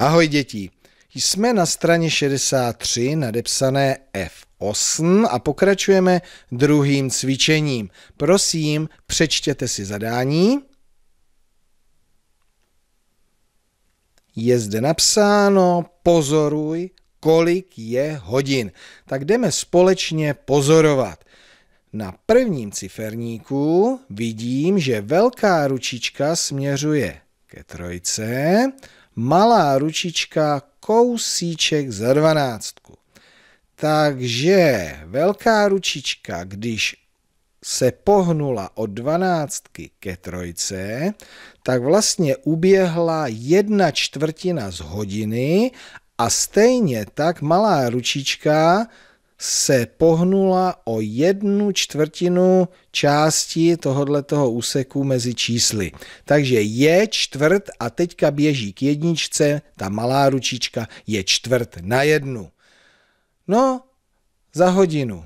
Ahoj děti, jsme na straně 63 nadepsané F8 a pokračujeme druhým cvičením. Prosím, přečtěte si zadání. Je zde napsáno pozoruj, kolik je hodin. Tak jdeme společně pozorovat. Na prvním ciferníku vidím, že velká ručička směřuje ke trojce, malá ručička kousíček za dvanáctku. Takže velká ručička, když se pohnula od dvanáctky ke trojce, tak vlastně uběhla jedna čtvrtina z hodiny a stejně tak malá ručička se pohnula o jednu čtvrtinu části toho úseku mezi čísly. Takže je čtvrt a teďka běží k jedničce, ta malá ručička je čtvrt na jednu. No, za hodinu.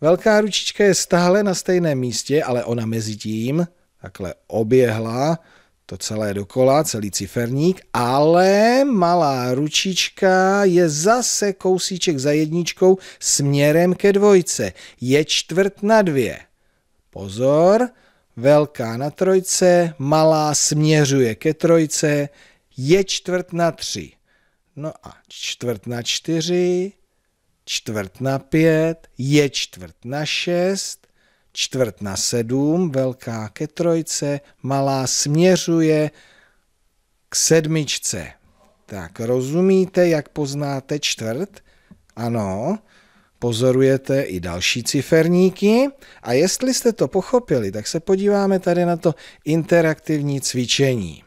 Velká ručička je stále na stejném místě, ale ona mezi tím takhle oběhla to celé dokola, celý ciferník, ale malá ručička je zase kousíček za jedničkou směrem ke dvojce. Je čtvrt na dvě. Pozor, velká na trojce, malá směřuje ke trojce, je čtvrt na tři. No a čtvrt na čtyři, čtvrt na pět, je čtvrt na šest, čtvrt na sedm, velká ke trojce, malá směřuje k sedmičce. Tak rozumíte, jak poznáte čtvrt? Ano, pozorujete i další ciferníky a jestli jste to pochopili, tak se podíváme tady na to interaktivní cvičení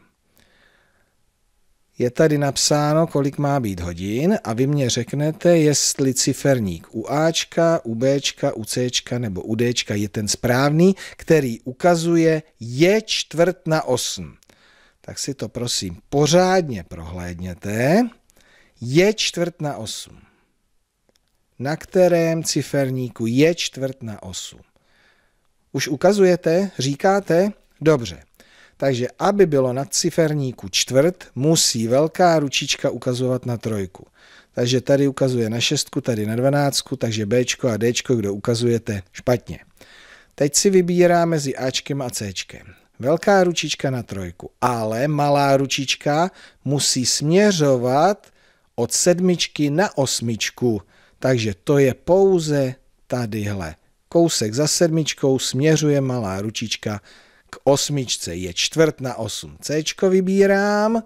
je tady napsáno, kolik má být hodin a vy mě řeknete, jestli ciferník u Ačka, u Bčka, u Cčka nebo u Dčka je ten správný, který ukazuje je čtvrt na 8. Tak si to prosím pořádně prohlédněte. Je čtvrt na 8. Na kterém ciferníku je čtvrt na 8? Už ukazujete? Říkáte? Dobře. Takže aby bylo na ciferníku čtvrt, musí velká ručička ukazovat na trojku. Takže tady ukazuje na šestku, tady na dvanáctku, takže B a D, kdo ukazujete špatně. Teď si vybírá mezi A a C. Velká ručička na trojku, ale malá ručička musí směřovat od sedmičky na osmičku. Takže to je pouze tadyhle. Kousek za sedmičkou směřuje malá ručička k osmičce je čtvrt na 8 C vybírám.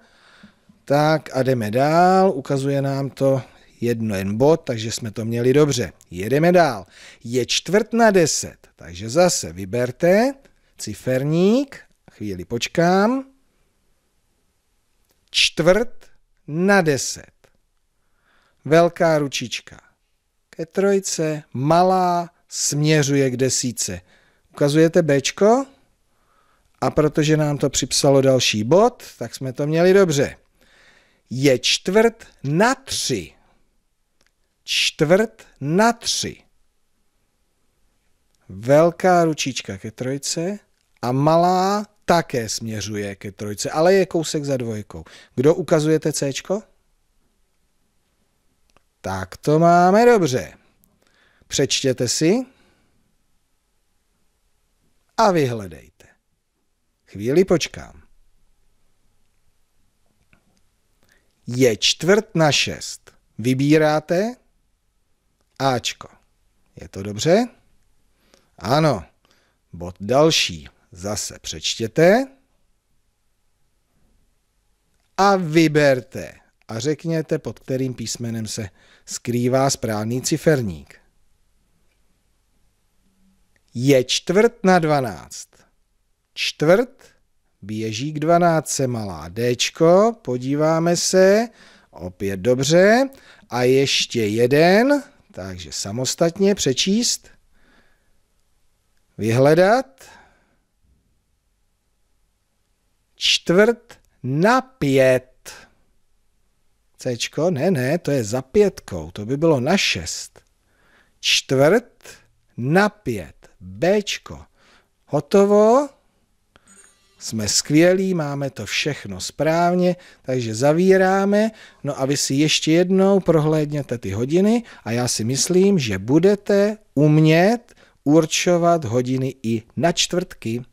Tak a jdeme dál. Ukazuje nám to jedno jen bod, takže jsme to měli dobře. Jedeme dál. Je čtvrt na 10, takže zase vyberte ciferník. Chvíli počkám. Čtvrt na 10. Velká ručička ke trojce, malá směřuje k desíce. Ukazujete Bčko? A protože nám to připsalo další bod, tak jsme to měli dobře. Je čtvrt na tři. Čtvrt na tři. Velká ručička ke trojce a malá také směřuje ke trojce, ale je kousek za dvojkou. Kdo ukazujete C? Tak to máme dobře. Přečtěte si a vyhledejte. Chvíli počkám. Je čtvrt na šest. Vybíráte? Ačko. Je to dobře? Ano. Bod další. Zase přečtěte. A vyberte. A řekněte, pod kterým písmenem se skrývá správný ciferník. Je čtvrt na dvanáct čtvrt, běží k 12 malá D, podíváme se, opět dobře, a ještě jeden, takže samostatně přečíst, vyhledat, čtvrt na pět. Cčko, ne, ne, to je za pětkou, to by bylo na šest. Čtvrt na pět, Bčko. Hotovo? Jsme skvělí, máme to všechno správně, takže zavíráme. No a vy si ještě jednou prohlédněte ty hodiny a já si myslím, že budete umět určovat hodiny i na čtvrtky.